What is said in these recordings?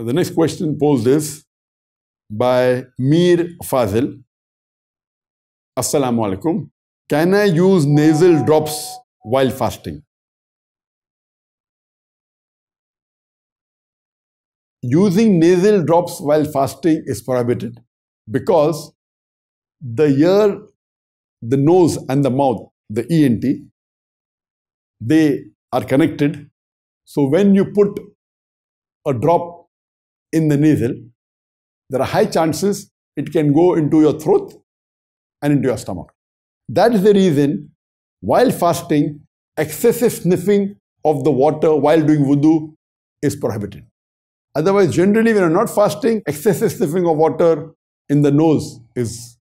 The next question posed is by Mir Fazil. Assalamu alaikum. Can I use nasal drops while fasting? Using nasal drops while fasting is prohibited because the ear, the nose and the mouth, the ENT, they are connected. So when you put a drop in the nasal, there are high chances it can go into your throat and into your stomach. That is the reason while fasting, excessive sniffing of the water while doing wudu is prohibited. Otherwise, generally, when you're not fasting, excessive sniffing of water in the nose is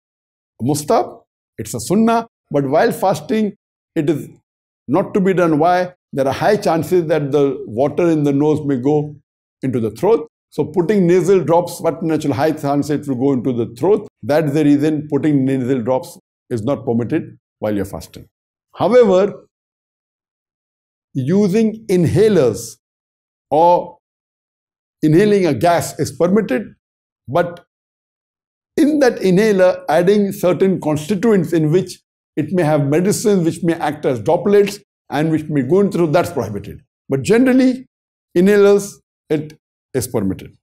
mustab, it's a sunnah, but while fasting, it is not to be done. Why? There are high chances that the water in the nose may go into the throat so putting nasal drops what natural height sunset will go into the throat. That's the reason putting nasal drops is not permitted while you're fasting. However, using inhalers or inhaling a gas is permitted, but in that inhaler, adding certain constituents in which it may have medicines which may act as droplets and which may go into that's prohibited. But generally, inhalers, it is permitted.